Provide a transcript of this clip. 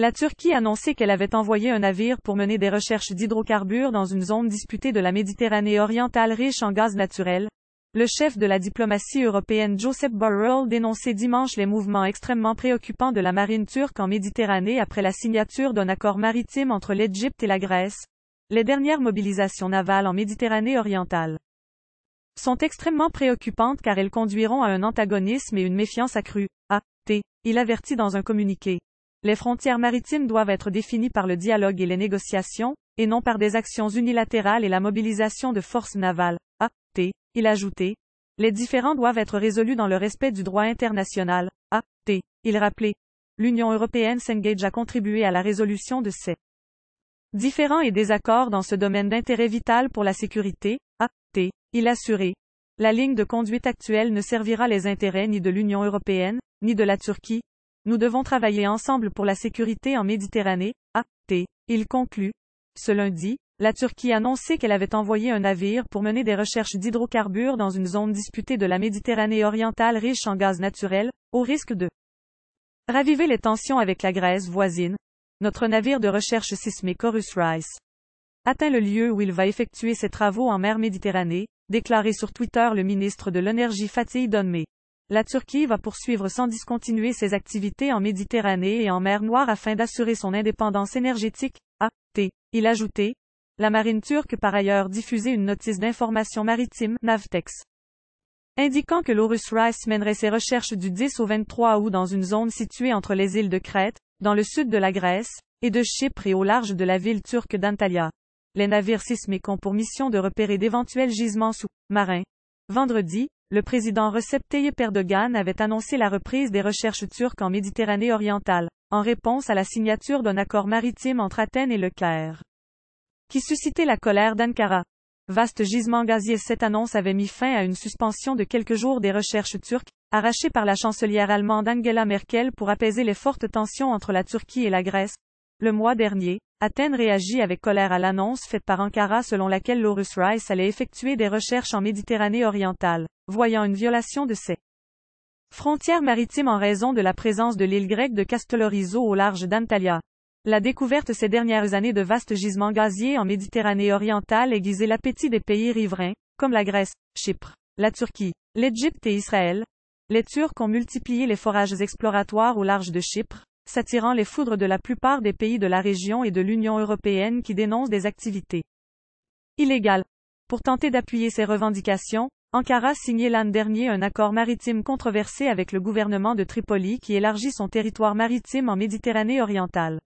La Turquie annonçait qu'elle avait envoyé un navire pour mener des recherches d'hydrocarbures dans une zone disputée de la Méditerranée orientale riche en gaz naturel. Le chef de la diplomatie européenne Joseph Borrell dénonçait dimanche les mouvements extrêmement préoccupants de la marine turque en Méditerranée après la signature d'un accord maritime entre l'Égypte et la Grèce. Les dernières mobilisations navales en Méditerranée orientale sont extrêmement préoccupantes car elles conduiront à un antagonisme et une méfiance accrue, a-t-il avertit dans un communiqué. Les frontières maritimes doivent être définies par le dialogue et les négociations, et non par des actions unilatérales et la mobilisation de forces navales. A.T. Il ajoutait. Les différends doivent être résolus dans le respect du droit international. A.T. Il rappelait. L'Union européenne s'engage à contribuer à la résolution de ces différents et désaccords dans ce domaine d'intérêt vital pour la sécurité. A.T. Il assurait. La ligne de conduite actuelle ne servira les intérêts ni de l'Union européenne, ni de la Turquie, nous devons travailler ensemble pour la sécurité en Méditerranée, », Il conclut. Ce lundi, la Turquie annonçait qu'elle avait envoyé un navire pour mener des recherches d'hydrocarbures dans une zone disputée de la Méditerranée orientale riche en gaz naturel, au risque de raviver les tensions avec la Grèce voisine. Notre navire de recherche sismique Horus Rice atteint le lieu où il va effectuer ses travaux en mer Méditerranée, déclaré sur Twitter le ministre de l'Énergie Fatih Donmé. La Turquie va poursuivre sans discontinuer ses activités en Méditerranée et en mer Noire afin d'assurer son indépendance énergétique, a.t. Il ajouté. La marine turque par ailleurs diffusait une notice d'information maritime, Navtex, indiquant que l'Horus Rice mènerait ses recherches du 10 au 23 août dans une zone située entre les îles de Crète, dans le sud de la Grèce, et de Chypre et au large de la ville turque d'Antalya. Les navires sismiques ont pour mission de repérer d'éventuels gisements sous-marins. Vendredi, le président Recep Tayyip Erdogan avait annoncé la reprise des recherches turques en Méditerranée orientale, en réponse à la signature d'un accord maritime entre Athènes et le Caire, qui suscitait la colère d'Ankara. Vaste gisement gazier Cette annonce avait mis fin à une suspension de quelques jours des recherches turques, arrachée par la chancelière allemande Angela Merkel pour apaiser les fortes tensions entre la Turquie et la Grèce. Le mois dernier, Athènes réagit avec colère à l'annonce faite par Ankara selon laquelle Laurus Rice allait effectuer des recherches en Méditerranée orientale, voyant une violation de ses frontières maritimes en raison de la présence de l'île grecque de Castelorizo au large d'Antalya. La découverte ces dernières années de vastes gisements gaziers en Méditerranée orientale aiguisait l'appétit des pays riverains, comme la Grèce, Chypre, la Turquie, l'Égypte et Israël. Les Turcs ont multiplié les forages exploratoires au large de Chypre, s'attirant les foudres de la plupart des pays de la région et de l'Union européenne qui dénoncent des activités illégales. Pour tenter d'appuyer ces revendications, Ankara signé l'an dernier un accord maritime controversé avec le gouvernement de Tripoli qui élargit son territoire maritime en Méditerranée orientale.